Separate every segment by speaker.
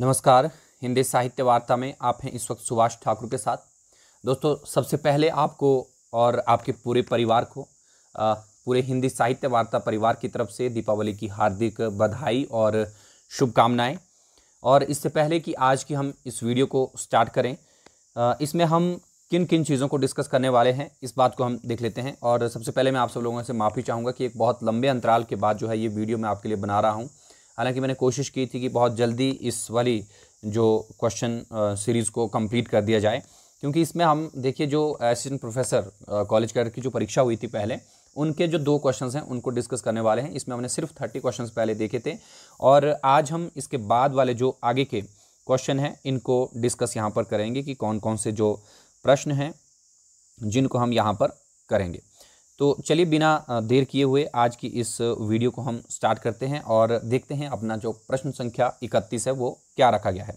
Speaker 1: नमस्कार हिंदी साहित्य वार्ता में आप हैं इस वक्त सुभाष ठाकुर के साथ दोस्तों सबसे पहले आपको और आपके पूरे परिवार को पूरे हिंदी साहित्य वार्ता परिवार की तरफ से दीपावली की हार्दिक बधाई और शुभकामनाएं और इससे पहले कि आज की हम इस वीडियो को स्टार्ट करें इसमें हम किन किन चीज़ों को डिस्कस करने वाले हैं इस बात को हम देख लेते हैं और सबसे पहले मैं आप सब लोगों से माफ़ी चाहूँगा कि एक बहुत लंबे अंतराल के बाद जो है ये वीडियो मैं आपके लिए बना रहा हूँ हालांकि मैंने कोशिश की थी कि बहुत जल्दी इस वाली जो क्वेश्चन सीरीज़ को कंप्लीट कर दिया जाए क्योंकि इसमें हम देखिए जो असिस्टेंट प्रोफेसर कॉलेज कैडर की जो परीक्षा हुई थी पहले उनके जो दो क्वेश्चन हैं उनको डिस्कस करने वाले हैं इसमें हमने सिर्फ थर्टी क्वेश्चन पहले देखे थे और आज हम इसके बाद वाले जो आगे के क्वेश्चन हैं इनको डिस्कस यहाँ पर करेंगे कि कौन कौन से जो प्रश्न हैं जिनको हम यहाँ पर करेंगे तो चलिए बिना देर किए हुए आज की इस वीडियो को हम स्टार्ट करते हैं और देखते हैं अपना जो प्रश्न संख्या इकतीस है वो क्या रखा गया है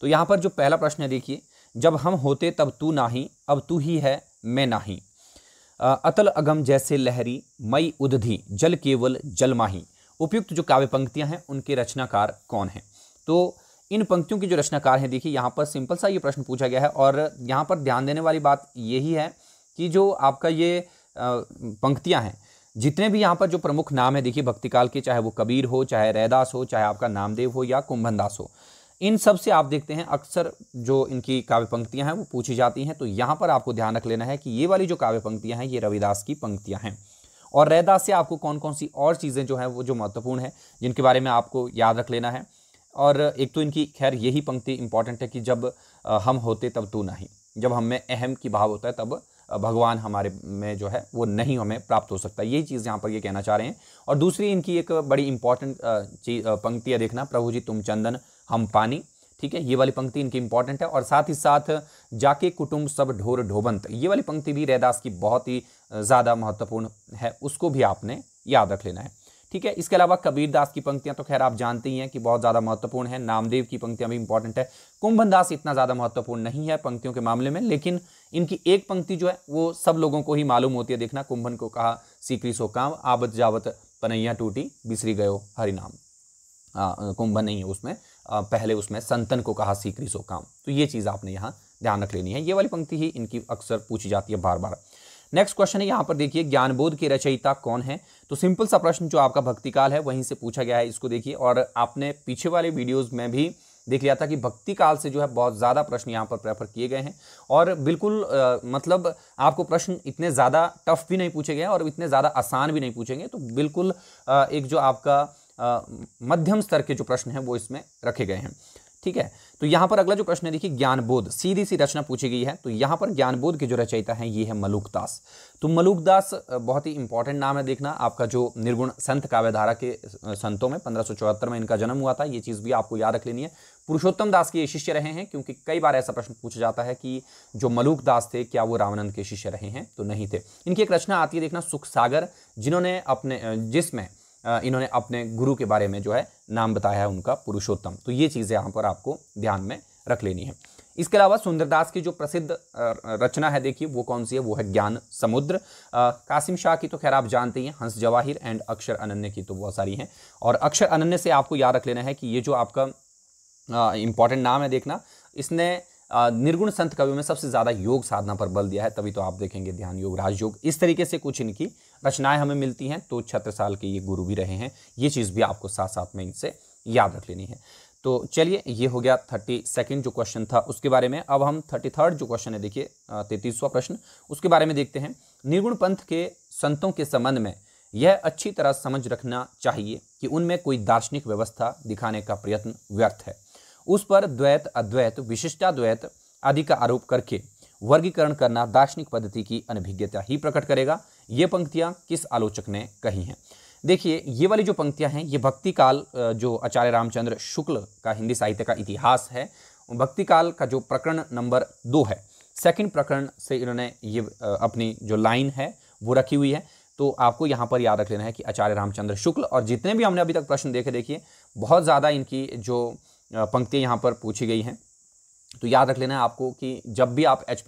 Speaker 1: तो यहाँ पर जो पहला प्रश्न है देखिए जब हम होते तब तू नाही अब तू ही है मैं नाही अतल अगम जैसे लहरी मई उदधि जल केवल जल माही उपयुक्त जो काव्य पंक्तियाँ हैं उनके रचनाकार कौन हैं तो इन पंक्तियों के जो रचनाकार हैं देखिए यहाँ पर सिंपल सा ये प्रश्न पूछा गया है और यहाँ पर ध्यान देने वाली बात यही है कि जो आपका ये पंक्तियाँ हैं जितने भी यहाँ पर जो प्रमुख नाम है देखिए भक्तिकाल के चाहे वो कबीर हो चाहे रैदास हो चाहे आपका नामदेव हो या कुंभनदास हो इन सब से आप देखते हैं अक्सर जो इनकी काव्य पंक्तियाँ हैं वो पूछी जाती हैं तो यहाँ पर आपको ध्यान रख लेना है कि ये वाली जो काव्य पंक्तियाँ हैं ये रविदास की पंक्तियाँ हैं और रैदास से आपको कौन कौन सी और चीज़ें जो हैं वो जो महत्वपूर्ण हैं जिनके बारे में आपको याद रख लेना है और एक तो इनकी खैर यही पंक्ति इंपॉर्टेंट है कि जब हम होते तब तू नहीं जब हम में अहम की भाव होता है तब भगवान हमारे में जो है वो नहीं हमें प्राप्त हो सकता यही चीज़ यहाँ पर ये कहना चाह रहे हैं और दूसरी इनकी एक बड़ी इंपॉर्टेंट चीज पंक्तियाँ देखना प्रभु जी तुम चंदन हम पानी ठीक है ये वाली पंक्ति इनकी इंपॉर्टेंट है और साथ ही साथ जाके कुटुंब सब ढोर ढोबंत ये वाली पंक्ति भी रैदास की बहुत ही ज़्यादा महत्वपूर्ण है उसको भी आपने याद रख लेना है ठीक है इसके अलावा कबीर दास की पंक्तियां तो खैर आप जानते ही हैं कि बहुत ज़्यादा महत्वपूर्ण है नामदेव की पंक्तियां भी इंपॉर्टेंट है कुंभन दास इतना ज़्यादा महत्वपूर्ण नहीं है पंक्तियों के मामले में लेकिन इनकी एक पंक्ति जो है वो सब लोगों को ही मालूम होती है देखना कुंभन को कहा सीकरी सो काम आबत जावत पनैया टूटी बिसरी गयो हरिनाम कुंभन नहीं है उसमें आ, पहले उसमें संतन को कहा सीकरी सो काम तो ये चीज़ आपने यहाँ ध्यान रख लेनी है ये वाली पंक्ति ही इनकी अक्सर पूछी जाती है बार बार नेक्स्ट क्वेश्चन है यहाँ पर देखिए ज्ञानबोध के रचयिता कौन है तो सिंपल सा प्रश्न जो आपका भक्तिकाल है वहीं से पूछा गया है इसको देखिए और आपने पीछे वाले वीडियोज़ में भी देख लिया था कि भक्ति काल से जो है बहुत ज़्यादा प्रश्न यहाँ पर प्रेफर किए गए हैं और बिल्कुल आ, मतलब आपको प्रश्न इतने ज़्यादा टफ भी नहीं पूछे गए और इतने ज़्यादा आसान भी नहीं पूछेंगे तो बिल्कुल आ, एक जो आपका मध्यम स्तर के जो प्रश्न हैं वो इसमें रखे गए हैं ठीक है तो यहाँ पर अगला जो प्रश्न है देखिए ज्ञानबोध सीधी सी रचना पूछी गई है तो यहाँ पर ज्ञानबोध के जो रचयिता है ये है मलुकदास तो मलुकदास बहुत ही इंपॉर्टेंट नाम है देखना आपका जो निर्गुण संत काव्यधारा के संतों में पंद्रह में इनका जन्म हुआ था ये चीज़ भी आपको याद रख लेनी है पुरुषोत्तम दास के ये शिष्य रहे हैं क्योंकि कई बार ऐसा प्रश्न पूछा जाता है कि जो मलुक दास थे क्या वो रामानंद के शिष्य रहे हैं तो नहीं थे इनकी एक रचना आती है देखना सुख सागर जिन्होंने अपने जिसमें इन्होंने अपने गुरु के बारे में जो है नाम बताया है उनका पुरुषोत्तम तो ये चीज़ें यहाँ पर आपको ध्यान में रख लेनी है इसके अलावा सुंदरदास की जो प्रसिद्ध रचना है देखिए वो कौन सी है वो है ज्ञान समुद्र आ, कासिम शाह की तो खैर आप जानते ही हैं हंस जवाहिर एंड अक्षर अनन्य की तो बहुत सारी हैं और अक्षर अनन्य से आपको याद रख लेना है कि ये जो आपका इम्पॉर्टेंट नाम है देखना इसने निर्गुण संत कवियों में सबसे ज़्यादा योग साधना पर बल दिया है तभी तो आप देखेंगे ध्यान योग राजयोग इस तरीके से कुछ इनकी रचनाएं हमें मिलती हैं तो छत्रसाल के ये गुरु भी रहे हैं ये चीज़ भी आपको साथ साथ में इनसे याद रख लेनी है तो चलिए ये हो गया थर्टी सेकेंड जो क्वेश्चन था उसके बारे में अब हम थर्टी थर्ड जो क्वेश्चन है देखिए तैतीसवा प्रश्न उसके बारे में देखते हैं निर्गुण पंथ के संतों के संबंध में यह अच्छी तरह समझ रखना चाहिए कि उनमें कोई दार्शनिक व्यवस्था दिखाने का प्रयत्न व्यर्थ है उस पर द्वैत अद्वैत विशिष्टाद्वैत आदि का आरोप करके वर्गीकरण करना दार्शनिक पद्धति की अनभिज्ञता ही प्रकट करेगा ये पंक्तियाँ किस आलोचक ने कही हैं देखिए ये वाली जो पंक्तियाँ हैं ये भक्ति काल जो आचार्य रामचंद्र शुक्ल का हिंदी साहित्य का इतिहास है भक्ति काल का जो प्रकरण नंबर दो है सेकंड प्रकरण से इन्होंने ये अपनी जो लाइन है वो रखी हुई है तो आपको यहाँ पर याद रख लेना है कि आचार्य रामचंद्र शुक्ल और जितने भी हमने अभी तक प्रश्न देखे देखिए बहुत ज़्यादा इनकी जो पंक्तियाँ यहाँ पर पूछी गई हैं तो याद रख लेना आपको कि जब भी आप एच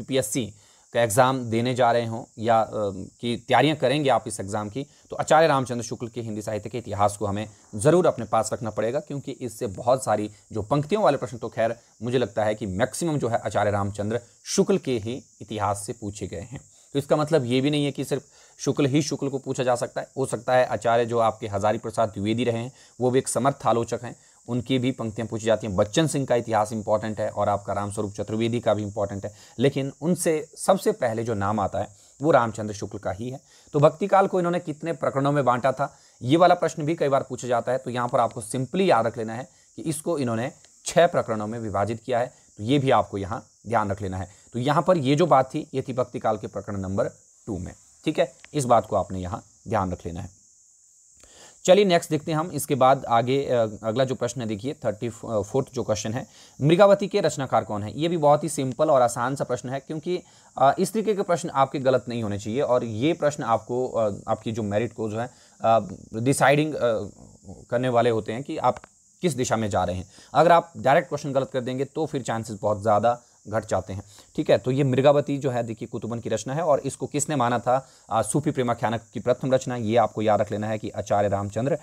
Speaker 1: का एग्ज़ाम देने जा रहे हों या की तैयारियां करेंगे आप इस एग्ज़ाम की तो आचार्य रामचंद्र शुक्ल के हिंदी साहित्य के इतिहास को हमें ज़रूर अपने पास रखना पड़ेगा क्योंकि इससे बहुत सारी जो पंक्तियों वाले प्रश्न तो खैर मुझे लगता है कि मैक्सिमम जो है आचार्य रामचंद्र शुक्ल के ही इतिहास से पूछे गए हैं तो इसका मतलब ये भी नहीं है कि सिर्फ शुक्ल ही शुक्ल को पूछा जा सकता है हो सकता है आचार्य जो आपके हजारी प्रसाद द्विवेदी रहे हैं वो भी एक समर्थ आलोचक हैं उनकी भी पंक्तियाँ पूछी जाती हैं बच्चन सिंह का इतिहास इंपॉर्टेंट है और आपका रामस्वरूप चतुर्वेदी का भी इंपॉर्टेंट है लेकिन उनसे सबसे पहले जो नाम आता है वो रामचंद्र शुक्ल का ही है तो भक्ति काल को इन्होंने कितने प्रकरणों में बांटा था ये वाला प्रश्न भी कई बार पूछा जाता है तो यहाँ पर आपको सिंपली याद रख लेना है कि इसको इन्होंने छः प्रकरणों में विभाजित किया है तो ये भी आपको यहाँ ध्यान रख लेना है तो यहाँ पर ये जो बात थी ये थी भक्ति काल के प्रकरण नंबर टू में ठीक है इस बात को आपने यहाँ ध्यान रख लेना है चलिए नेक्स्ट देखते हैं हम इसके बाद आगे अगला जो प्रश्न है देखिए थर्टी फोर्थ जो क्वेश्चन है मृगावती के रचनाकार कौन है ये भी बहुत ही सिंपल और आसान सा प्रश्न है क्योंकि इस तरीके के प्रश्न आपके गलत नहीं होने चाहिए और ये प्रश्न आपको आपकी जो मेरिट को जो है डिसाइडिंग करने वाले होते हैं कि आप किस दिशा में जा रहे हैं अगर आप डायरेक्ट क्वेश्चन गलत कर देंगे तो फिर चांसेस बहुत ज़्यादा घट जाते हैं ठीक है तो ये मृगावती जो है देखिए कुतुबन की रचना है और इसको किसने माना था आ, सूफी प्रेमाख्यानक की प्रथम रचना ये आपको याद रख लेना है कि आचार्य रामचंद्र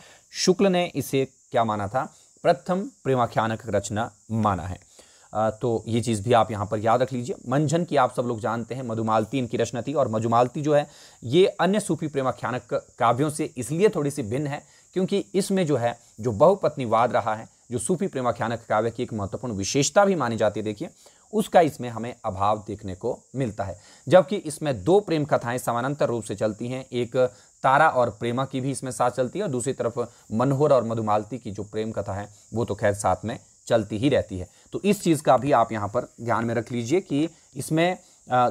Speaker 1: शुक्ल ने इसे क्या माना था प्रथम प्रेमाख्यानक रचना माना है आ, तो ये चीज़ भी आप यहाँ पर याद रख लीजिए मंझन की आप सब लोग जानते हैं मधुमालती इनकी रचना थी और मधुमालती जो है ये अन्य सूफी प्रेमाख्यानक काव्यों से इसलिए थोड़ी सी भिन्न है क्योंकि इसमें जो है जो बहुपत्नीवाद रहा है जो सूफी प्रेमाख्यानक काव्य की एक महत्वपूर्ण विशेषता भी मानी जाती है देखिए उसका इसमें हमें अभाव देखने को मिलता है जबकि इसमें दो प्रेम कथाएं समानांतर रूप से चलती हैं एक तारा और प्रेमा की भी इसमें साथ चलती है और दूसरी तरफ मनोहर और मधुमालती की जो प्रेम कथा है वो तो खैर साथ में चलती ही रहती है तो इस चीज़ का भी आप यहाँ पर ध्यान में रख लीजिए कि इसमें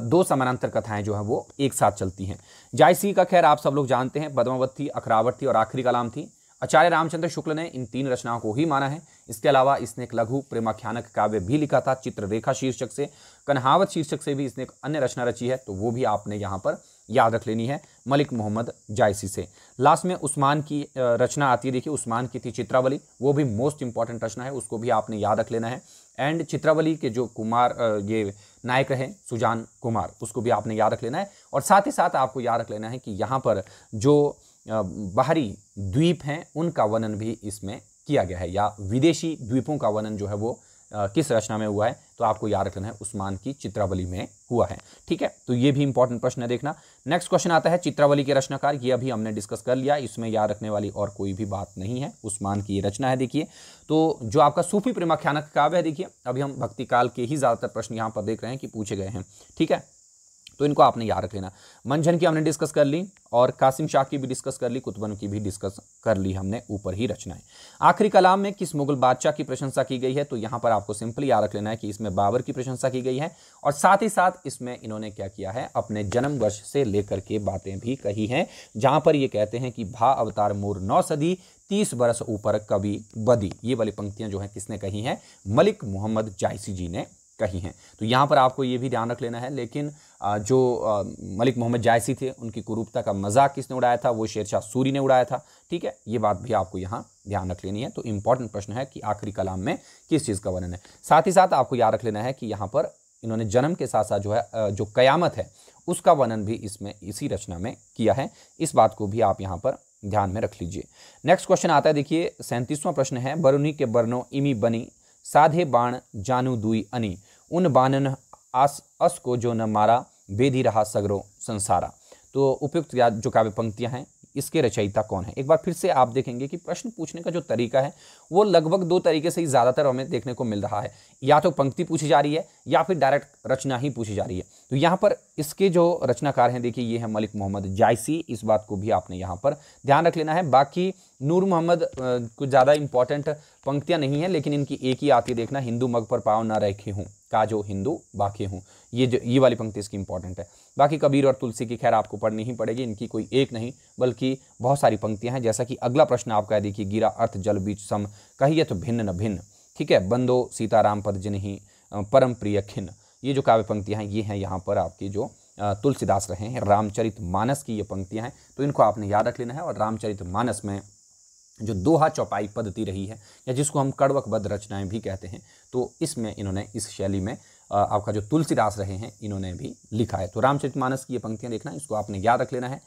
Speaker 1: दो समानांतर कथाएं जो है वो एक साथ चलती हैं जायसी का खैर आप सब लोग जानते हैं बदमावत थी अखरावट थी और आखिरी कलाम थी आचार्य रामचंद्र शुक्ल ने इन तीन रचनाओं को ही माना है इसके अलावा इसने एक लघु प्रेमाख्यानक काव्य भी लिखा था चित्ररेखा शीर्षक से कन्हावत शीर्षक से भी इसने एक अन्य रचना रची है तो वो भी आपने यहाँ पर याद रख लेनी है मलिक मोहम्मद जायसी से लास्ट में उस्मान की रचना आती है देखिए उस्मान की थी चित्रावली वो भी मोस्ट इंपॉर्टेंट रचना है उसको भी आपने याद रख लेना है एंड चित्रावली के जो कुमार ये नायक रहे सुजान कुमार उसको भी आपने याद रख लेना है और साथ ही साथ आपको याद रख लेना है कि यहाँ पर जो बाहरी द्वीप हैं उनका वर्णन भी इसमें किया गया है या विदेशी द्वीपों का वर्णन जो है वो आ, किस रचना में हुआ है तो आपको याद रखना है उस्मान की चित्रावली में हुआ है ठीक है तो ये भी इंपॉर्टेंट प्रश्न है देखना नेक्स्ट क्वेश्चन आता है चित्रावली के रचनाकार ये अभी हमने डिस्कस कर लिया इसमें याद रखने वाली और कोई भी बात नहीं है उस्मान की ये रचना है देखिए तो जो आपका सूफी प्रेमाख्यानक काव्य है देखिए अभी हम भक्ति काल के ही ज़्यादातर प्रश्न यहाँ पर देख रहे हैं कि पूछे गए हैं ठीक है तो इनको आपने याद रख लेना मंझन की हमने डिस्कस कर ली और कासिम शाह की भी डिस्कस कर ली कुतबन की भी डिस्कस कर ली हमने ऊपर ही रचनाएं आखिरी कलाम में किस मुगल बादशाह की प्रशंसा की गई है तो यहां पर आपको सिंपली याद रख लेना है कि इसमें बाबर की प्रशंसा की गई है और साथ ही साथ इसमें इन्होंने क्या किया है अपने जन्म वर्ष से लेकर के बातें भी कही हैं जहां पर ये कहते हैं कि भा अवतार मोर नौ सदी तीस बरस ऊपर कवि बदी ये वाली पंक्तियां जो है किसने कही हैं मलिक मोहम्मद जायसी जी ने कही हैं तो यहाँ पर आपको ये भी ध्यान रख लेना है लेकिन जो मलिक मोहम्मद जायसी थे उनकी कुरूपता का मजाक किसने उड़ाया था वो शेरशाह सूरी ने उड़ाया था ठीक है ये बात भी आपको यहाँ ध्यान रख लेनी है तो इंपॉर्टेंट प्रश्न है कि आखिरी कलाम में किस चीज़ का वर्णन है साथ ही साथ आपको याद रख लेना है कि यहाँ पर इन्होंने जन्म के साथ साथ जो है जो कयामत है उसका वर्णन भी इसमें इसी रचना में किया है इस बात को भी आप यहाँ पर ध्यान में रख लीजिए नेक्स्ट क्वेश्चन आता है देखिए सैंतीसवां प्रश्न है बरुनी के बरनो इमी बनी साधे बाण जानू दुई अनी उन बानन आस अस को जो न मारा बेदी रहा सगरो संसारा तो उपयुक्त जो काव्य पंक्तियाँ हैं इसके रचयिता कौन है एक बार फिर से आप देखेंगे कि प्रश्न पूछने का जो तरीका है वो लगभग दो तरीके से ही ज़्यादातर हमें देखने को मिल रहा है या तो पंक्ति पूछी जा रही है या फिर डायरेक्ट रचना ही पूछी जा रही है तो यहाँ पर इसके जो रचनाकार हैं देखिए ये हैं मलिक मोहम्मद जायसी इस बात को भी आपने यहाँ पर ध्यान रख लेना है बाकी नूर मोहम्मद कुछ ज़्यादा इंपॉर्टेंट पंक्तियाँ नहीं हैं लेकिन इनकी एक ही आती देखना हिंदू मग पर पाव ना रखे हूँ का जो हिंदू बाकी हूँ ये जो ये वाली पंक्ति इसकी इंपॉर्टेंट है बाकी कबीर और तुलसी की खैर आपको पढ़नी ही पड़ेगी इनकी कोई एक नहीं बल्कि बहुत सारी पंक्तियाँ हैं जैसा कि अगला प्रश्न आपका है देखिए गिरा अर्थ जल बीच सम कहिए तो भिन्न न भिन्न ठीक है बंदो सीताराम पद जिन्हीं परम प्रिय खिन्न ये जो काव्य पंक्तियाँ हैं ये हैं यहाँ पर आपकी जो तुलसीदास रहे हैं रामचरित मानस की ये पंक्तियाँ हैं तो इनको आपने याद रख लेना है और रामचरित मानस में जो दोहा चौपाई पद्धति रही है या जिसको हम कड़वक बद रचनाएं भी कहते हैं तो इसमें इन्होंने इस शैली में आपका जो तुलसीदास रहे हैं इन्होंने भी लिखा है तो रामचरितमानस की ये पंक्तियाँ देखना इसको आपने याद रख लेना है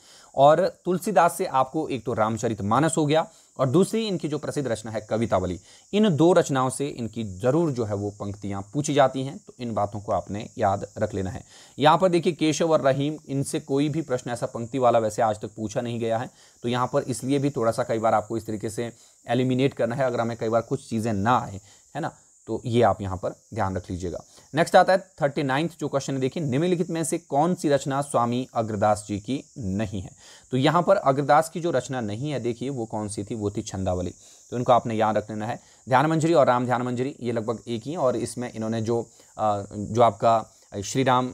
Speaker 1: और तुलसीदास से आपको एक तो रामचरित मानस हो गया और दूसरी इनकी जो प्रसिद्ध रचना है कवितावली इन दो रचनाओं से इनकी ज़रूर जो है वो पंक्तियाँ पूछी जाती हैं तो इन बातों को आपने याद रख लेना है यहाँ पर देखिए केशव और रहीम इनसे कोई भी प्रश्न ऐसा पंक्ति वाला वैसे आज तक पूछा नहीं गया है तो यहाँ पर इसलिए भी थोड़ा सा कई बार आपको इस तरीके से एलिमिनेट करना है अगर हमें कई बार कुछ चीज़ें ना आए है ना तो ये आप यहाँ पर ध्यान रख लीजिएगा नेक्स्ट आता है थर्टी नाइन्थ जो क्वेश्चन है देखिए निम्नलिखित में से कौन सी रचना स्वामी अग्रदास जी की नहीं है तो यहाँ पर अग्रदास की जो रचना नहीं है देखिए वो कौन सी थी वो थी छंदावली तो इनको आपने याद रख लेना है ध्यान मंजरी और राम ध्यान मंजरी ये लगभग एक ही और इसमें इन्होंने जो जो आपका श्री राम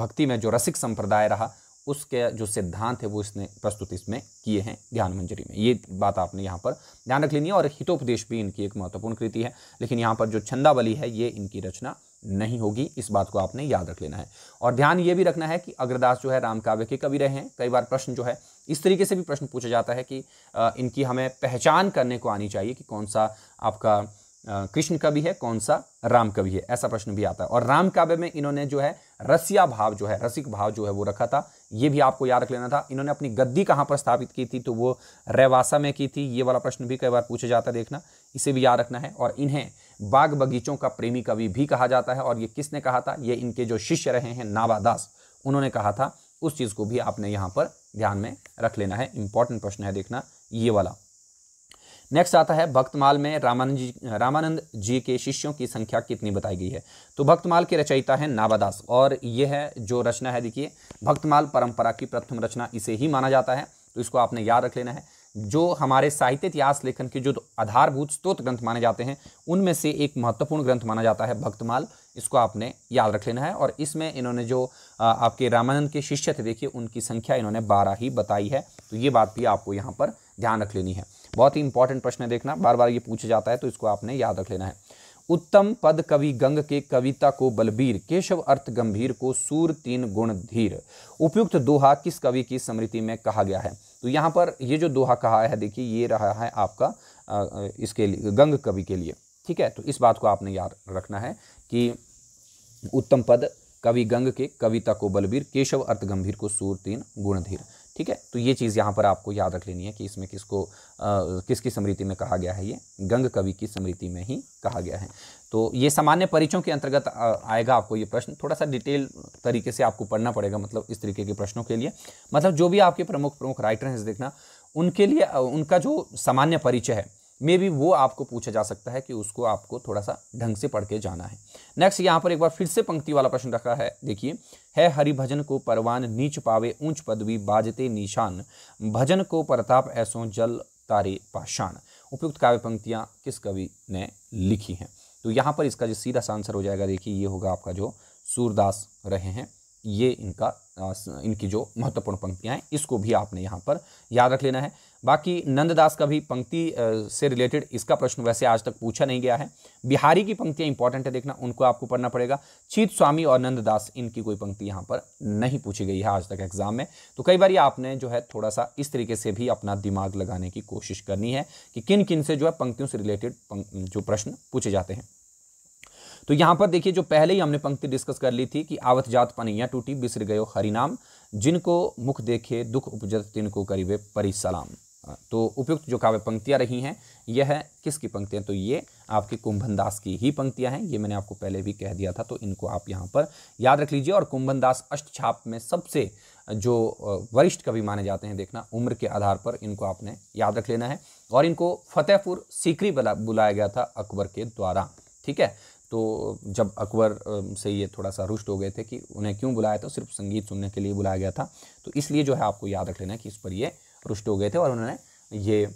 Speaker 1: भक्ति में जो रसिक संप्रदाय रहा उसके जो सिद्धांत है वो इसने प्रस्तुत इसमें किए हैं ज्ञान मंजरी में ये बात आपने यहाँ पर ध्यान रख लेनी है और हितोपदेश भी इनकी एक महत्वपूर्ण कृति है लेकिन यहाँ पर जो छंदावली है ये इनकी रचना नहीं होगी इस बात को आपने याद रख लेना है और ध्यान ये भी रखना है कि अग्रदास जो है राम काव्य के कवि रहे हैं कई बार प्रश्न जो है इस तरीके से भी प्रश्न पूछा जाता है कि इनकी हमें पहचान करने को आनी चाहिए कि कौन सा आपका कृष्ण कवि है कौन सा राम कवि है ऐसा प्रश्न भी आता है और राम काव्य में इन्होंने जो है रसिया भाव जो है रसिक भाव जो है वो रखा था ये भी आपको याद रख लेना था इन्होंने अपनी गद्दी कहाँ पर स्थापित की थी तो वो रहवासा में की थी ये वाला प्रश्न भी कई बार पूछा जाता देखना इसे भी याद रखना है और इन्हें बाग बगीचों का प्रेमी कवि भी कहा जाता है और ये किसने कहा था ये इनके जो शिष्य रहे हैं नावादास उन्होंने कहा था उस चीज़ को भी आपने यहाँ पर ध्यान में रख लेना है इंपॉर्टेंट प्रश्न है देखना ये वाला नेक्स्ट आता है भक्तमाल में रामानंद जी रामानंद जी के शिष्यों की संख्या कितनी बताई गई है तो भक्तमाल की रचयिता है नावादास और यह है जो रचना है देखिए भक्तमाल परंपरा की प्रथम रचना इसे ही माना जाता है तो इसको आपने याद रख लेना है जो हमारे साहित्य इतिहास लेखन के जो आधारभूत स्त्रोत ग्रंथ माने जाते हैं उनमें से एक महत्वपूर्ण ग्रंथ माना जाता है भक्तमाल इसको आपने याद रख लेना है और इसमें इन्होंने जो आपके रामानंद के शिष्य थे देखिए उनकी संख्या इन्होंने बारह ही बताई है तो ये बात भी आपको यहाँ पर ध्यान रख लेनी है बहुत ही इंपॉर्टेंट प्रश्न है देखना बार बार ये पूछा जाता है तो इसको आपने याद रख लेना है उत्तम पद कवि गंग के कविता को बलबीर केशव अर्थ गंभीर को सूर तीन गुण धीर उपयुक्त दोहा किस कवि की स्मृति में कहा गया है तो यहाँ पर ये जो दोहा कहा है देखिए ये रहा है आपका इसके लिए गंग कवि के लिए ठीक है तो इस बात को आपने याद रखना है कि उत्तम पद कवि गंग के कविता को बलबीर केशव अर्थ गंभीर को सूर तीन गुणधीर ठीक है तो ये चीज़ यहाँ पर आपको याद रख लेनी है कि इसमें किसको किसकी स्मृति में कहा गया है ये गंग कवि की स्मृति में ही कहा गया है तो ये सामान्य परिचयों के अंतर्गत आएगा आपको ये प्रश्न थोड़ा सा डिटेल तरीके से आपको पढ़ना पड़ेगा मतलब इस तरीके के प्रश्नों के लिए मतलब जो भी आपके प्रमुख प्रमुख राइटर हैं देखना उनके लिए उनका जो सामान्य परिचय है मे भी वो आपको पूछा जा सकता है कि उसको आपको थोड़ा सा ढंग से पढ़ के जाना है नेक्स्ट यहाँ पर एक बार फिर से पंक्ति वाला प्रश्न रखा है देखिए है हरि भजन को परवान नीच पावे ऊंच पदवी बाजते निशान भजन को प्रताप ऐसो जल तारे पाषाण उपयुक्त काव्य पंक्तियाँ किस कवि ने लिखी हैं तो यहाँ पर इसका जो सीधा सा आंसर हो जाएगा देखिए ये होगा आपका जो सूरदास रहे हैं ये इनका इनकी जो महत्वपूर्ण पंक्तियाँ हैं इसको भी आपने यहाँ पर याद रख लेना है बाकी नंददास का भी पंक्ति से रिलेटेड इसका प्रश्न वैसे आज तक पूछा नहीं गया है बिहारी की पंक्तियाँ इंपॉर्टेंट है देखना उनको आपको पढ़ना पड़ेगा चीत स्वामी और नंददास इनकी कोई पंक्ति यहाँ पर नहीं पूछी गई है आज तक एग्जाम में तो कई बार आपने जो है थोड़ा सा इस तरीके से भी अपना दिमाग लगाने की कोशिश करनी है कि किन किन से जो है पंक्तियों से रिलेटेड जो प्रश्न पूछे जाते हैं तो यहाँ पर देखिए जो पहले ही हमने पंक्ति डिस्कस कर ली थी कि आवत जात पनैया टूटी बिसर गयो हरिनाम जिनको मुख देखे दुख उपजत तिनको करीबे परिसलाम तो उपयुक्त जो काव्य पंक्तियां रही हैं यह है किसकी पंक्तियां तो ये आपके कुंभनदास की ही पंक्तियां हैं ये मैंने आपको पहले भी कह दिया था तो इनको आप यहाँ पर याद रख लीजिए और कुंभनदास अष्टछाप में सबसे जो वरिष्ठ कवि माने जाते हैं देखना उम्र के आधार पर इनको आपने याद रख लेना है और इनको फतेहपुर सीकरी बुलाया गया था अकबर के द्वारा ठीक है तो जब अकबर से ये थोड़ा सा रुष्ट हो गए थे कि उन्हें क्यों बुलाया था तो सिर्फ संगीत सुनने के लिए बुलाया गया था तो इसलिए जो है आपको याद रख लेना कि इस पर ये रुष्ट हो गए थे और उन्होंने ये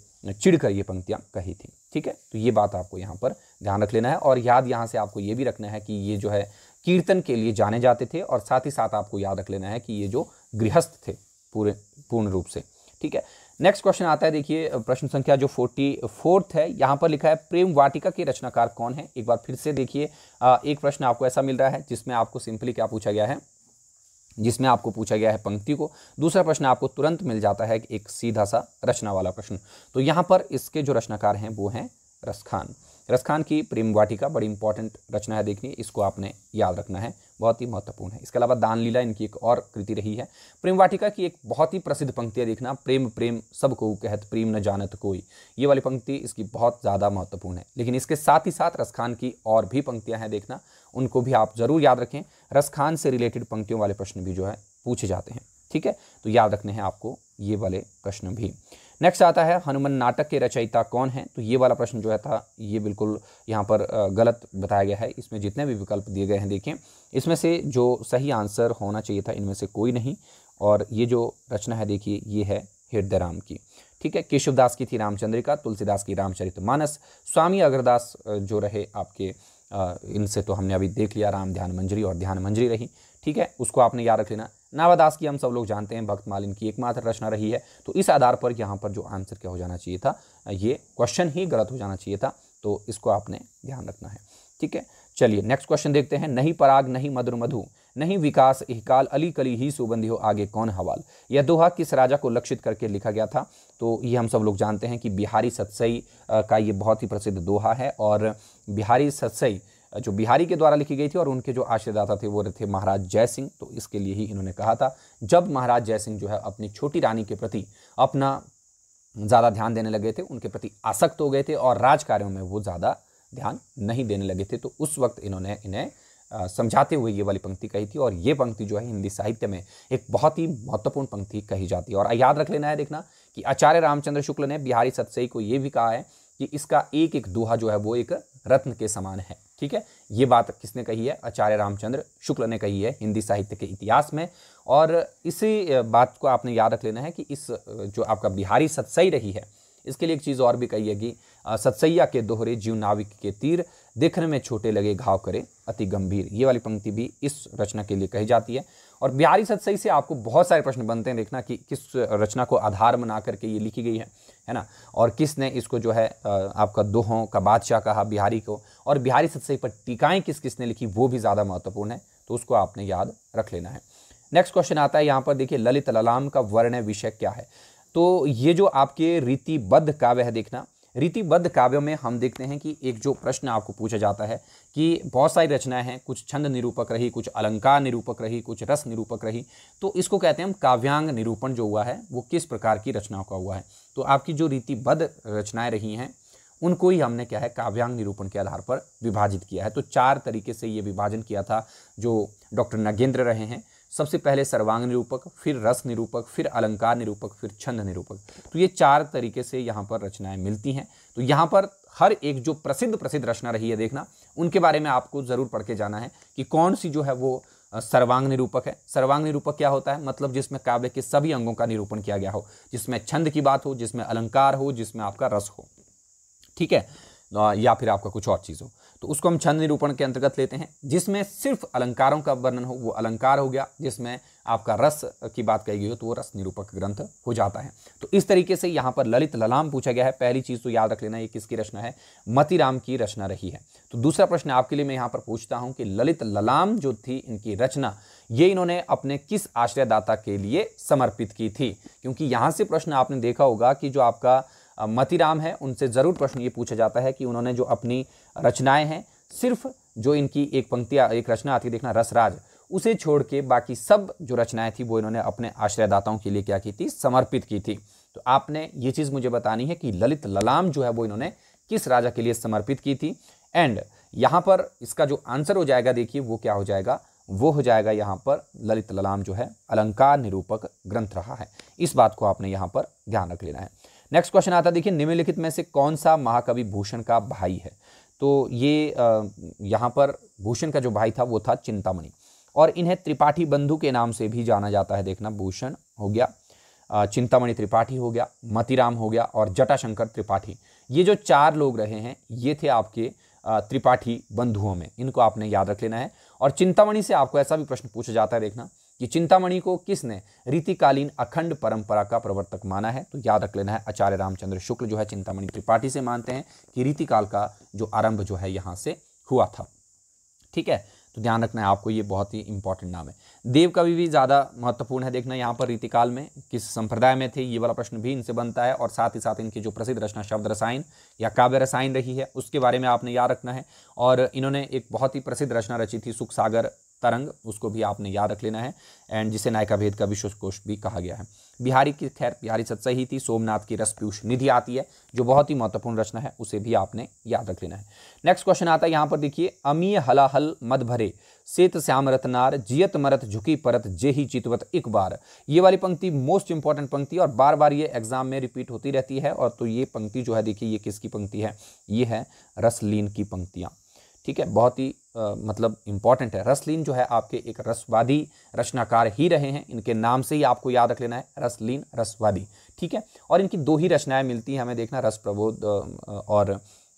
Speaker 1: चिड़कर ये पंक्तियाँ कही थी ठीक है तो ये बात आपको यहाँ पर ध्यान रख लेना है और याद यहाँ से आपको ये भी रखना है कि ये जो है कीर्तन के लिए जाने जाते थे और साथ ही साथ आपको याद रख लेना है कि ये जो गृहस्थ थे पूरे पूर्ण रूप से ठीक है नेक्स्ट क्वेश्चन आता है देखिए प्रश्न संख्या जो फोर्टी फोर्थ है यहाँ पर लिखा है प्रेम वाटिका के रचनाकार कौन है एक बार फिर से देखिए एक प्रश्न आपको ऐसा मिल रहा है जिसमें आपको सिंपली क्या पूछा गया है जिसमें आपको पूछा गया है पंक्ति को दूसरा प्रश्न आपको तुरंत मिल जाता है एक सीधा सा रचना वाला प्रश्न तो यहाँ पर इसके जो रचनाकार हैं वो हैं रसखान रसखान की प्रेम वाटिका बड़ी इंपॉर्टेंट रचना है देखनी इसको आपने याद रखना है बहुत ही महत्वपूर्ण है इसके अलावा दान लीला इनकी एक और कृति रही है प्रेम वाटिका की एक बहुत ही प्रसिद्ध पंक्तियाँ देखना प्रेम प्रेम सबको कहत प्रेम न जानत कोई ये वाली पंक्ति इसकी बहुत ज़्यादा महत्वपूर्ण है लेकिन इसके साथ ही साथ रसखान की और भी पंक्तियाँ हैं देखना उनको भी आप ज़रूर याद रखें रसखान से रिलेटेड पंक्तियों वाले प्रश्न भी जो है पूछे जाते हैं ठीक है तो याद रखने हैं आपको ये वाले प्रश्न भी नेक्स्ट आता है हनुमान नाटक के रचयिता कौन है तो ये वाला प्रश्न जो है था ये बिल्कुल यहाँ पर गलत बताया गया है इसमें जितने भी विकल्प दिए गए हैं देखें इसमें से जो सही आंसर होना चाहिए था इनमें से कोई नहीं और ये जो रचना है देखिए ये है हृदय राम की ठीक है केशवदास की थी रामचंद्रिका तुलसीदास की रामचरित मानस स्वामी अग्रदास जो रहे आपके इनसे तो हमने अभी देख लिया राम ध्यान मंजरी और ध्यान मंजरी रही ठीक है उसको आपने याद रख लेना नावादास की हम सब लोग जानते हैं मालिन की एकमात्र रचना रही है तो इस आधार पर यहाँ पर जो आंसर क्या हो जाना चाहिए था ये क्वेश्चन ही गलत हो जाना चाहिए था तो इसको आपने ध्यान रखना है ठीक है चलिए नेक्स्ट क्वेश्चन देखते हैं नहीं पराग नहीं मधुर मधु नहीं विकास इहकाल अली कली ही सुबंधी हो आगे कौन हवाल यह दोहा किस राजा को लक्षित करके लिखा गया था तो ये हम सब लोग जानते हैं कि बिहारी सतसई का ये बहुत ही प्रसिद्ध दोहा है और बिहारी सतसई जो बिहारी के द्वारा लिखी गई थी और उनके जो आश्रयदाता थे वो थे महाराज जय सिंह तो इसके लिए ही इन्होंने कहा था जब महाराज जय सिंह जो है अपनी छोटी रानी के प्रति अपना ज़्यादा ध्यान देने लगे थे उनके प्रति आसक्त हो गए थे और राज कार्यों में वो ज़्यादा ध्यान नहीं देने लगे थे तो उस वक्त इन्होंने इन्हें समझाते हुए ये वाली पंक्ति कही थी और ये पंक्ति जो है हिंदी साहित्य में एक बहुत ही महत्वपूर्ण पंक्ति कही जाती है और याद रख लेना है देखना कि आचार्य रामचंद्र शुक्ल ने बिहारी सतसई को ये भी कहा है कि इसका एक एक दोहा जो है वो एक रत्न के समान है ठीक है ये बात किसने कही है आचार्य रामचंद्र शुक्ल ने कही है हिंदी साहित्य के इतिहास में और इसी बात को आपने याद रख लेना है कि इस जो आपका बिहारी सतसई रही है इसके लिए एक चीज़ और भी कही है कि सतसैया के दोहरे जीव नाविक के तीर देखने में छोटे लगे घाव करे अति गंभीर ये वाली पंक्ति भी इस रचना के लिए कही जाती है और बिहारी सतसई से आपको बहुत सारे प्रश्न बनते हैं देखना कि किस रचना को आधार बना करके ये लिखी गई है है ना और किसने इसको जो है आपका दोहों का बादशाह कहा बिहारी को और बिहारी सतसई पर टीकाएँ किस किसने लिखी वो भी ज़्यादा महत्वपूर्ण है तो उसको आपने याद रख लेना है नेक्स्ट क्वेश्चन आता है यहाँ पर देखिए ललित ललाम का वर्ण विषय क्या है तो ये जो आपके रीतिबद्ध काव्य है देखना रीतिबद्ध काव्यों में हम देखते हैं कि एक जो प्रश्न आपको पूछा जाता है कि बहुत सारी रचनाएं हैं कुछ छंद निरूपक रही कुछ अलंकार निरूपक रही कुछ रस निरूपक रही तो इसको कहते हैं हम काव्यांग निरूपण जो हुआ है वो किस प्रकार की रचनाओं का हुआ है तो आपकी जो रीतिबद्ध रचनाएँ रही हैं उनको ही हमने क्या है काव्यांग निरूपण के आधार पर विभाजित किया है तो चार तरीके से ये विभाजन किया था जो डॉक्टर नगेंद्र रहे हैं सबसे पहले सर्वांग निरूपक फिर रस निरूपक फिर अलंकार निरूपक फिर छंद निरूपक तो ये चार तरीके से यहाँ पर रचनाएं मिलती हैं तो यहाँ पर हर एक जो प्रसिद्ध प्रसिद्ध रचना रही है देखना उनके बारे में आपको ज़रूर पढ़ के जाना है कि कौन सी जो है वो सर्वांग निरूपक है सर्वांग निरूपक क्या होता है मतलब जिसमें काव्य के सभी अंगों का निरूपण किया गया हो जिसमें छंद की बात हो जिसमें अलंकार हो जिसमें आपका रस हो ठीक है या फिर आपका कुछ और चीज़ हो तो उसको हम छंद निरूपण के अंतर्गत लेते हैं जिसमें सिर्फ अलंकारों का वर्णन हो वो अलंकार हो गया जिसमें आपका रस की बात कही गई हो तो वो रस निरूपक ग्रंथ हो जाता है तो इस तरीके से यहाँ पर ललित ललाम पूछा गया है पहली चीज़ तो याद रख लेना ये किसकी रचना है मतीराम की रचना रही है तो दूसरा प्रश्न आपके लिए मैं यहाँ पर पूछता हूँ कि ललित ललाम जो थी इनकी रचना ये इन्होंने अपने किस आश्रयदाता के लिए समर्पित की थी क्योंकि यहाँ से प्रश्न आपने देखा होगा कि जो आपका मतीराम हैं उनसे ज़रूर प्रश्न ये पूछा जाता है कि उन्होंने जो अपनी रचनाएँ हैं सिर्फ जो इनकी एक पंक्ति एक रचना आती है देखना रसराज उसे छोड़ के बाकी सब जो रचनाएं थी वो इन्होंने अपने आश्रयदाताओं के लिए क्या की थी समर्पित की थी तो आपने ये चीज़ मुझे बतानी है कि ललित ललाम जो है वो इन्होंने किस राजा के लिए समर्पित की थी एंड यहाँ पर इसका जो आंसर हो जाएगा देखिए वो क्या हो जाएगा वो हो जाएगा यहाँ पर ललित ललाम जो है अलंकार निरूपक ग्रंथ रहा है इस बात को आपने यहाँ पर ध्यान रख लेना है नेक्स्ट क्वेश्चन आता देखिए निम्नलिखित में से कौन सा महाकवि भूषण का भाई है तो ये यहाँ पर भूषण का जो भाई था वो था चिंतामणि और इन्हें त्रिपाठी बंधु के नाम से भी जाना जाता है देखना भूषण हो गया चिंतामणि त्रिपाठी हो गया मतीराम हो गया और जटाशंकर त्रिपाठी ये जो चार लोग रहे हैं ये थे आपके त्रिपाठी बंधुओं में इनको आपने याद रख लेना है और चिंतामणि से आपको ऐसा भी प्रश्न पूछा जाता है देखना ये चिंतामणि को किसने रीतिकालीन अखंड परंपरा का प्रवर्तक माना है तो याद रख लेना है आचार्य रामचंद्र शुक्ल जो है चिंतामणि त्रिपाठी से मानते हैं कि रीतिकाल का जो आरंभ जो है यहाँ से हुआ था ठीक है तो ध्यान रखना है आपको ये बहुत ही इंपॉर्टेंट नाम है देव कवि भी ज़्यादा महत्वपूर्ण है देखना यहाँ पर रीतिकाल में किस संप्रदाय में थे ये वाला प्रश्न भी इनसे बनता है और साथ ही साथ इनकी जो प्रसिद्ध रचना शब्द रसायन या काव्य रसायन रही है उसके बारे में आपने याद रखना है और इन्होंने एक बहुत ही प्रसिद्ध रचना रची थी सुख सागर तरंग उसको भी आपने याद रख लेना है एंड जिसे नायका भेद का विश्वकोश भी कहा गया है बिहारी की खैर बिहारी सच्चाई ही थी सोमनाथ की पीयूष निधि आती है जो बहुत ही महत्वपूर्ण रचना है उसे भी आपने याद रख लेना है नेक्स्ट क्वेश्चन आता है यहाँ पर देखिए अमीय हलाहल मद भरे सेत श्याम रतनार जियत मरत झुकी परत जे ही चितवत एक बार ये वाली पंक्ति मोस्ट इंपॉर्टेंट पंक्ति और बार बार ये एग्जाम में रिपीट होती रहती है और तो ये पंक्ति जो है देखिए ये किसकी पंक्ति है ये है रसलीन की पंक्तियाँ ठीक है बहुत ही आ, मतलब इम्पॉर्टेंट है रसलीन जो है आपके एक रसवादी रचनाकार ही रहे हैं इनके नाम से ही आपको याद रख लेना है रसलीन रसवादी ठीक है और इनकी दो ही रचनाएं मिलती हैं हमें देखना रस प्रबोध और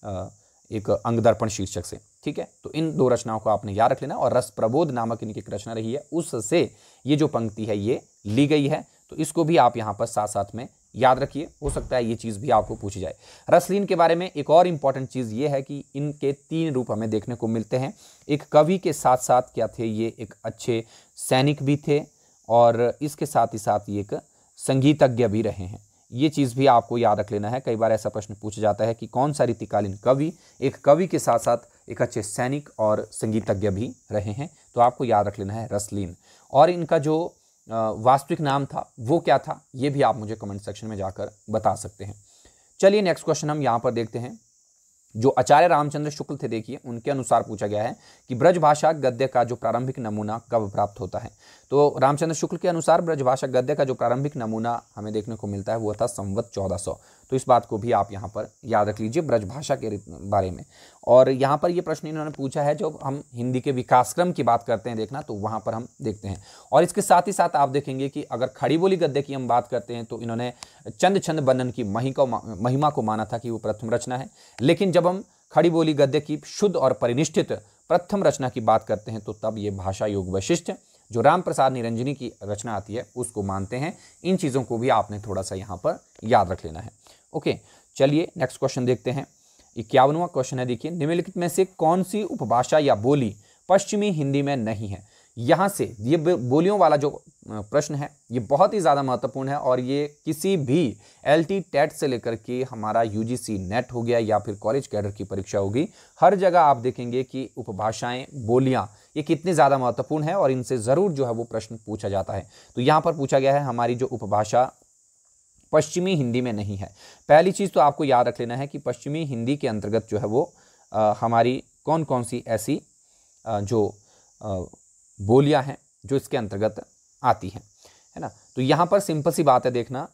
Speaker 1: आ, एक अंगदर्पण शीर्षक से ठीक है तो इन दो रचनाओं को आपने याद रख लेना और रस प्रबोध नामक इनकी एक रचना रही है उससे ये जो पंक्ति है ये ली गई है तो इसको भी आप यहाँ पर साथ साथ में याद रखिए हो सकता है ये चीज़ भी आपको पूछी जाए रसलीन के बारे में एक और इम्पॉर्टेंट चीज़ ये है कि इनके तीन रूप हमें देखने को मिलते हैं एक कवि के साथ साथ क्या थे ये एक अच्छे सैनिक भी थे और इसके साथ ही साथ ये एक संगीतज्ञ भी रहे हैं ये चीज़ भी आपको याद रख लेना है कई बार ऐसा प्रश्न पूछा जाता है कि कौन सा रीतिकालीन कवि एक कवि के साथ साथ एक अच्छे सैनिक और संगीतज्ञ भी रहे हैं तो आपको याद रख लेना है रसलीन और इनका जो वास्तविक नाम था वो क्या था ये भी आप मुझे कमेंट सेक्शन में जाकर बता सकते हैं चलिए नेक्स्ट क्वेश्चन हम यहाँ पर देखते हैं जो आचार्य रामचंद्र शुक्ल थे देखिए उनके अनुसार पूछा गया है कि ब्रजभाषा गद्य का जो प्रारंभिक नमूना कब प्राप्त होता है तो रामचंद्र शुक्ल के अनुसार ब्रजभाषा गद्य का जो प्रारंभिक नमूना हमें देखने को मिलता है वो था संवत चौदह तो इस बात को भी आप यहाँ पर याद रख लीजिए ब्रजभाषा के बारे में और यहाँ पर ये प्रश्न इन्होंने पूछा है जब हम हिंदी के विकासक्रम की बात करते हैं देखना तो वहाँ पर हम देखते हैं और इसके साथ ही साथ आप देखेंगे कि अगर खड़ी बोली गद्य की हम बात करते हैं तो इन्होंने चंद छंद बंधन की मही को महिमा को माना था कि वो प्रथम रचना है लेकिन जब हम खड़ी बोली गद्य की शुद्ध और परिनिष्ठित प्रथम रचना की बात करते हैं तो तब ये भाषा योग वैशिष्ट जो राम प्रसाद निरंजनी की रचना आती है उसको मानते हैं इन चीज़ों को भी आपने थोड़ा सा यहाँ पर याद रख लेना है ओके चलिए नेक्स्ट क्वेश्चन देखते हैं इक्यावनवा क्वेश्चन है देखिए निम्नलिखित में से कौन सी उपभाषा या बोली पश्चिमी हिंदी में नहीं है यहाँ से ये बोलियों वाला जो प्रश्न है ये बहुत ही ज़्यादा महत्वपूर्ण है और ये किसी भी एल टी टेट से लेकर के हमारा यू जी सी नेट हो गया या फिर कॉलेज कैडर की परीक्षा होगी हर जगह आप देखेंगे कि उपभाषाएं बोलियां ये कितनी ज़्यादा महत्वपूर्ण है और इनसे ज़रूर जो है वो प्रश्न पूछा जाता है तो यहाँ पर पूछा गया है हमारी जो उपभाषा पश्चिमी हिंदी में नहीं है पहली चीज़ तो आपको याद रख लेना है कि पश्चिमी हिंदी के अंतर्गत जो है वो आ, हमारी कौन कौन सी ऐसी आ, जो बोलियाँ हैं जो इसके अंतर्गत आती हैं है ना तो यहाँ पर सिंपल सी बात है देखना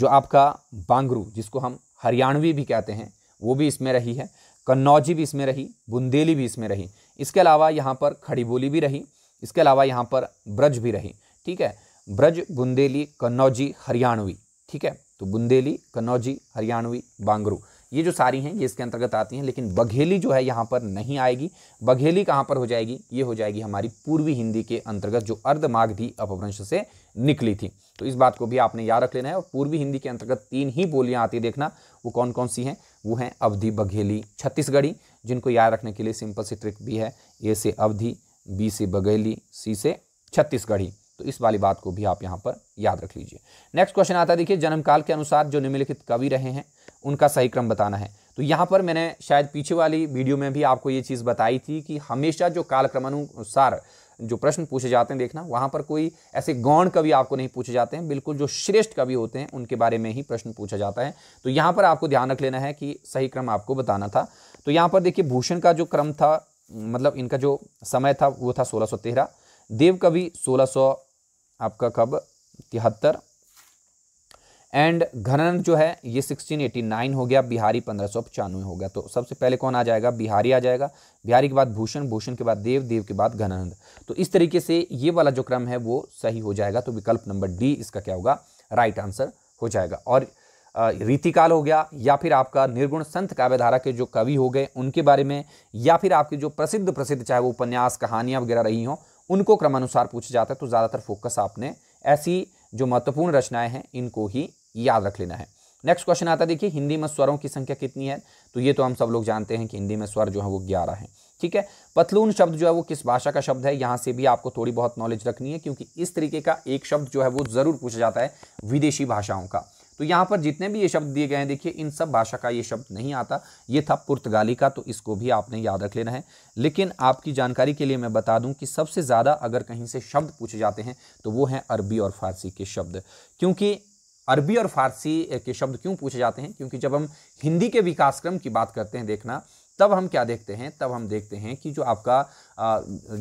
Speaker 1: जो आपका बांगरू जिसको हम हरियाणवी भी कहते हैं वो भी इसमें रही है कन्नौजी भी इसमें रही बुंदेली भी इसमें रही इसके अलावा यहाँ पर खड़ी बोली भी रही इसके अलावा यहाँ पर ब्रज भी रही ठीक है ब्रज बुंदेली कन्नौजी हरियाणवी ठीक है तो बुंदेली कन्नौजी हरियाणवी बांगरू ये जो सारी हैं ये इसके अंतर्गत आती हैं लेकिन बघेली जो है यहाँ पर नहीं आएगी बघेली कहाँ पर हो जाएगी ये हो जाएगी हमारी पूर्वी हिंदी के अंतर्गत जो अर्धमागधी अपभ्रंश से निकली थी तो इस बात को भी आपने याद रख लेना है और पूर्वी हिंदी के अंतर्गत तीन ही बोलियाँ आती देखना वो कौन कौन सी हैं वो हैं अवधि बघेली छत्तीसगढ़ी जिनको याद रखने के लिए सिंपल सी ट्रिक भी है ए से अवधि बी से बघेली सी से छत्तीसगढ़ी तो इस वाली बात को भी आप यहाँ पर याद रख लीजिए नेक्स्ट क्वेश्चन आता है देखिए जन्मकाल के अनुसार जो निम्नलिखित कवि रहे हैं उनका सही क्रम बताना है तो यहाँ पर मैंने शायद पीछे वाली वीडियो में भी आपको ये चीज़ बताई थी कि हमेशा जो कालक्रमानुसार जो प्रश्न पूछे जाते हैं देखना वहाँ पर कोई ऐसे गौण कवि आपको नहीं पूछे जाते हैं बिल्कुल जो श्रेष्ठ कवि होते हैं उनके बारे में ही प्रश्न पूछा जाता है तो यहाँ पर आपको ध्यान रख लेना है कि सही क्रम आपको बताना था तो यहाँ पर देखिए भूषण का जो क्रम था मतलब इनका जो समय था वो था सोलह देव कवि सोलह आपका कब तिहत्तर एंड घनन जो है ये 1689 हो गया बिहारी पंद्रह सौ पचानवे हो गया तो सबसे पहले कौन आ जाएगा बिहारी आ जाएगा बिहारी के बाद भूषण भूषण के बाद देव देव के बाद घनानंद तो इस तरीके से ये वाला जो क्रम है वो सही हो जाएगा तो विकल्प नंबर डी इसका क्या होगा राइट आंसर हो जाएगा और रीतिकाल हो गया या फिर आपका निर्गुण संत काव्यधारा के जो कवि हो गए उनके बारे में या फिर आपके जो प्रसिद्ध प्रसिद्ध चाहे वो उपन्यास कहानियाँ वगैरह रही हों उनको क्रमानुसार पूछा जाता है तो ज़्यादातर फोकस आपने ऐसी जो महत्वपूर्ण रचनाएं हैं इनको ही याद रख लेना है नेक्स्ट क्वेश्चन आता है देखिए हिंदी में स्वरों की संख्या कितनी है तो ये तो हम सब लोग जानते हैं कि हिंदी में स्वर जो है वो ग्यारह है ठीक है पतलून शब्द जो है वो किस भाषा का शब्द है यहाँ से भी आपको थोड़ी बहुत नॉलेज रखनी है क्योंकि इस तरीके का एक शब्द जो है वो ज़रूर पूछा जाता है विदेशी भाषाओं का तो यहाँ पर जितने भी ये शब्द दिए गए हैं देखिए इन सब भाषा का ये शब्द नहीं आता ये था पुर्तगाली का तो इसको भी आपने याद रख लेना है लेकिन आपकी जानकारी के लिए मैं बता दूं कि सबसे ज़्यादा अगर कहीं से शब्द पूछे जाते हैं तो वो हैं अरबी और फारसी के शब्द क्योंकि अरबी और फारसी के शब्द क्यों पूछे जाते हैं क्योंकि जब हम हिंदी के विकासक्रम की बात करते हैं देखना तब हम क्या देखते हैं तब हम देखते हैं कि जो आपका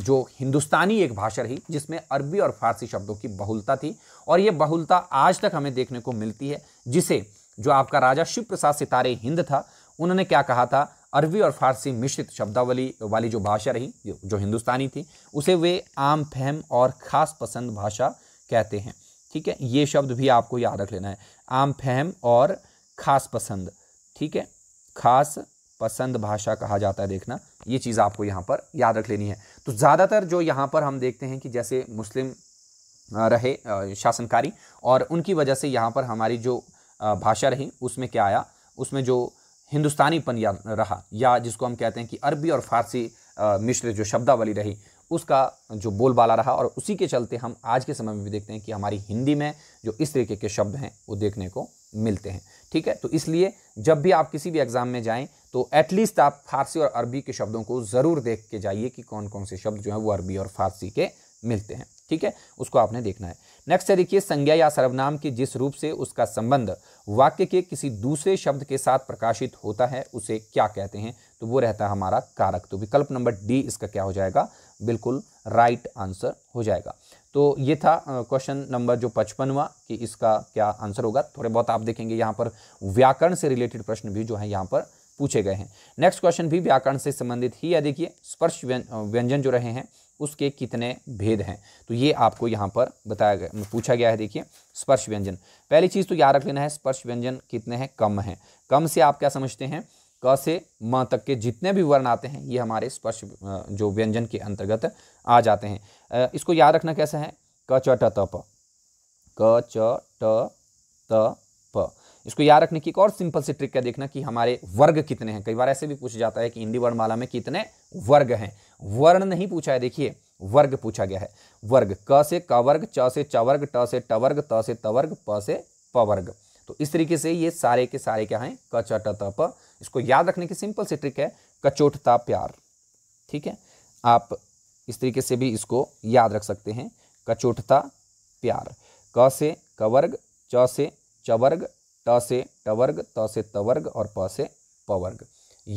Speaker 1: जो हिंदुस्तानी एक भाषा रही जिसमें अरबी और फारसी शब्दों की बहुलता थी और ये बहुलता आज तक हमें देखने को मिलती है जिसे जो आपका राजा शिव प्रसाद सितारे हिंद था उन्होंने क्या कहा था अरबी और फारसी मिश्रित शब्दावली वाली जो भाषा रही जो हिंदुस्तानी थी उसे वे आम फहम और ख़ास पसंद भाषा कहते हैं ठीक है ये शब्द भी आपको याद रख लेना है आम फहम और ख़ास पसंद ठीक है खास पसंद भाषा कहा जाता है देखना ये चीज़ आपको यहाँ पर याद रख लेनी है तो ज़्यादातर जो यहाँ पर हम देखते हैं कि जैसे मुस्लिम रहे शासनकारी और उनकी वजह से यहाँ पर हमारी जो भाषा रही उसमें क्या आया उसमें जो हिंदुस्तानीपन या रहा या जिसको हम कहते हैं कि अरबी और फारसी मिश्र जो शब्दावली रही उसका जो बोलबाला रहा और उसी के चलते हम आज के समय में भी देखते हैं कि हमारी हिंदी में जो इस तरीके के शब्द हैं वो देखने को मिलते हैं ठीक है तो इसलिए जब भी आप किसी भी एग्ज़ाम में जाएं तो एटलीस्ट आप फारसी और अरबी के शब्दों को ज़रूर देख के जाइए कि कौन कौन से शब्द जो हैं वो अरबी और फारसी के मिलते हैं ठीक है उसको आपने देखना है नेक्स्ट है देखिए संज्ञा या सर्वनाम के जिस रूप से उसका संबंध वाक्य के किसी दूसरे शब्द के साथ प्रकाशित होता है उसे क्या कहते हैं तो वो रहता है हमारा कारक तो विकल्प नंबर डी इसका क्या हो जाएगा बिल्कुल राइट आंसर हो जाएगा तो ये था क्वेश्चन नंबर जो पचपनवा कि इसका क्या आंसर होगा थोड़े बहुत आप देखेंगे यहाँ पर व्याकरण से रिलेटेड प्रश्न भी जो है यहाँ पर पूछे गए हैं नेक्स्ट क्वेश्चन भी व्याकरण से संबंधित ही है देखिए स्पर्श व्यंजन जो रहे हैं उसके कितने भेद हैं तो ये आपको यहाँ पर बताया गया पूछा गया है देखिए स्पर्श व्यंजन पहली चीज़ तो याद रख लेना है स्पर्श व्यंजन कितने हैं कम हैं कम से आप क्या समझते हैं क से म तक के जितने भी वर्ण आते हैं ये हमारे स्पर्श जो व्यंजन के अंतर्गत आ जाते हैं इसको याद रखना कैसा है क च ट त प क च ट त प इसको याद रखने की एक और सिंपल सी ट्रिक है देखना कि हमारे वर्ग कितने हैं कई बार ऐसे भी पूछा जाता है कि हिंदी वर्णमाला में कितने वर्ग हैं वर्ण नहीं पूछा है देखिए वर्ग पूछा गया है वर्ग क से क वर्ग च से च वर्ग ट से ट वर्ग त से त वर्ग प से प वर्ग तो इस तरीके से ये सारे के सारे क्या हैं कचट तप इसको याद रखने की सिंपल सी ट्रिक है कचोटता प्यार ठीक है आप इस तरीके से भी इसको याद रख सकते हैं कचोटता प्यार क से कवर्ग च से चवर्ग ट से टवर्ग त से तवर्ग और प से पवर्ग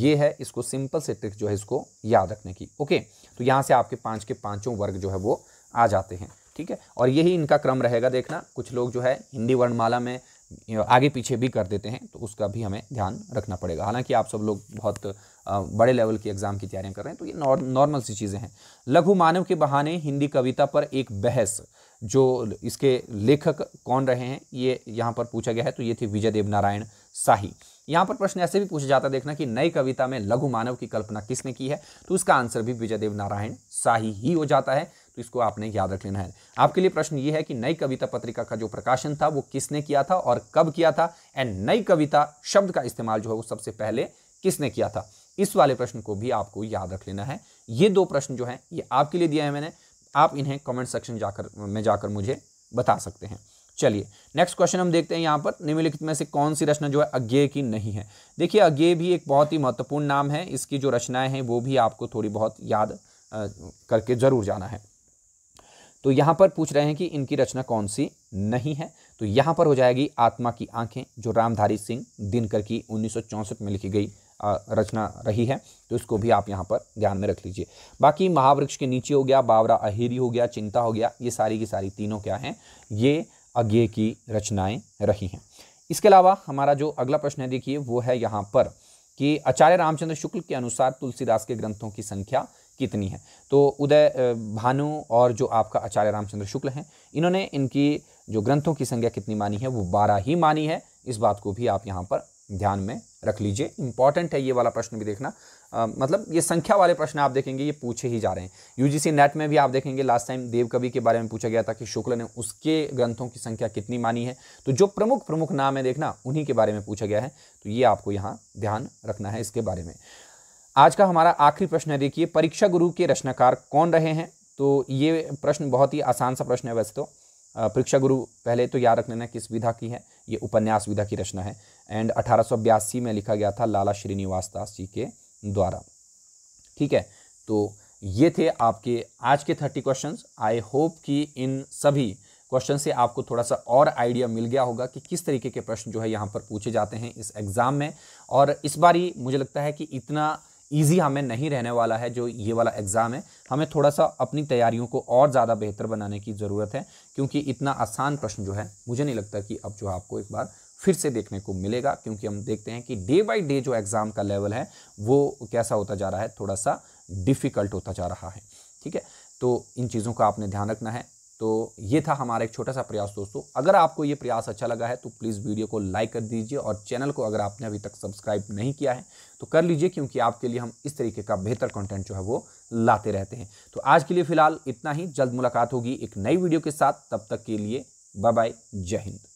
Speaker 1: ये है इसको सिंपल से ट्रिक जो है इसको याद रखने की ओके तो यहाँ से आपके पाँच के पाँचों वर्ग जो है वो आ जाते हैं ठीक है और यही इनका क्रम रहेगा देखना कुछ लोग जो है हिंदी वर्णमाला में आगे पीछे भी कर देते हैं तो उसका भी हमें ध्यान रखना पड़ेगा हालांकि आप सब लोग बहुत बड़े लेवल की एग्ज़ाम की तैयारियां कर रहे हैं तो ये नॉर्मल सी चीज़ें हैं लघु मानव के बहाने हिंदी कविता पर एक बहस जो इसके लेखक कौन रहे हैं ये यहाँ पर पूछा गया है तो ये थे विजय देव नारायण शाही यहाँ पर प्रश्न ऐसे भी पूछा जाता देखना कि नई कविता में लघु मानव की कल्पना किसने की है तो उसका आंसर भी विजय देव नारायण शाही ही हो जाता है तो इसको आपने याद रख लेना है आपके लिए प्रश्न ये है कि नई कविता पत्रिका का जो प्रकाशन था वो किसने किया था और कब किया था एंड नई कविता शब्द का इस्तेमाल जो है वो सबसे पहले किसने किया था इस वाले प्रश्न को भी आपको याद रख लेना है ये दो प्रश्न जो है ये आपके लिए दिया है मैंने आप इन्हें कमेंट सेक्शन जाकर में जाकर मुझे बता सकते हैं चलिए नेक्स्ट क्वेश्चन हम देखते हैं यहाँ पर निम्नलिखित में से कौन सी रचना जो है अज्ञेय की नहीं है देखिए अज्ञेय भी एक बहुत ही महत्वपूर्ण नाम है इसकी जो रचनाएं हैं वो भी आपको थोड़ी बहुत याद करके ज़रूर जाना है तो यहाँ पर पूछ रहे हैं कि इनकी रचना कौन सी नहीं है तो यहाँ पर हो जाएगी आत्मा की आंखें जो रामधारी सिंह दिनकर की उन्नीस में लिखी गई रचना रही है तो इसको भी आप यहाँ पर ध्यान में रख लीजिए बाकी महावृक्ष के नीचे हो गया बावरा अहिरी हो गया चिंता हो गया ये सारी की सारी तीनों क्या हैं ये अज्ञे की रचनाएं रही हैं इसके अलावा हमारा जो अगला प्रश्न है देखिए वो है यहाँ पर कि आचार्य रामचंद्र शुक्ल के अनुसार तुलसीदास के ग्रंथों की संख्या कितनी है तो उदय भानु और जो आपका आचार्य रामचंद्र शुक्ल हैं इन्होंने इनकी जो ग्रंथों की संख्या कितनी मानी है वो बारह ही मानी है इस बात को भी आप यहाँ पर ध्यान में रख लीजिए इंपॉर्टेंट है ये वाला प्रश्न भी देखना आ, मतलब ये संख्या वाले प्रश्न आप देखेंगे ये पूछे ही जा रहे हैं यूजीसी नेट में भी आप देखेंगे लास्ट टाइम देवकवि के बारे में पूछा गया था कि शुक्ल ने उसके ग्रंथों की संख्या कितनी मानी है तो जो प्रमुख प्रमुख नाम है देखना उन्हीं के बारे में पूछा गया है तो ये आपको यहाँ ध्यान रखना है इसके बारे में आज का हमारा आखिरी प्रश्न है देखिए परीक्षा गुरु के रचनाकार कौन रहे हैं तो ये प्रश्न बहुत ही आसान सा प्रश्न है वैसे तो परीक्षा गुरु पहले तो याद रख लेना किस विधा की है ये उपन्यास विधा की रचना है एंड अठारह में लिखा गया था लाला श्रीनिवास दास जी के द्वारा ठीक है तो ये थे आपके आज के थर्टी क्वेश्चन आई होप कि इन सभी क्वेश्चन से आपको थोड़ा सा और आइडिया मिल गया होगा कि किस तरीके के प्रश्न जो है यहाँ पर पूछे जाते हैं इस एग्ज़ाम में और इस बारी मुझे लगता है कि इतना ईजी हमें नहीं रहने वाला है जो ये वाला एग्ज़ाम है हमें थोड़ा सा अपनी तैयारियों को और ज़्यादा बेहतर बनाने की ज़रूरत है क्योंकि इतना आसान प्रश्न जो है मुझे नहीं लगता कि अब जो आपको एक बार फिर से देखने को मिलेगा क्योंकि हम देखते हैं कि डे बाई डे जो एग्ज़ाम का लेवल है वो कैसा होता जा रहा है थोड़ा सा डिफ़िकल्ट होता जा रहा है ठीक है तो इन चीज़ों का आपने ध्यान रखना है तो ये था हमारा एक छोटा सा प्रयास दोस्तों अगर आपको ये प्रयास अच्छा लगा है तो प्लीज़ वीडियो को लाइक कर दीजिए और चैनल को अगर आपने अभी तक सब्सक्राइब नहीं किया है तो कर लीजिए क्योंकि आपके लिए हम इस तरीके का बेहतर कंटेंट जो है वो लाते रहते हैं तो आज के लिए फ़िलहाल इतना ही जल्द मुलाकात होगी एक नई वीडियो के साथ तब तक के लिए बाय जय हिंद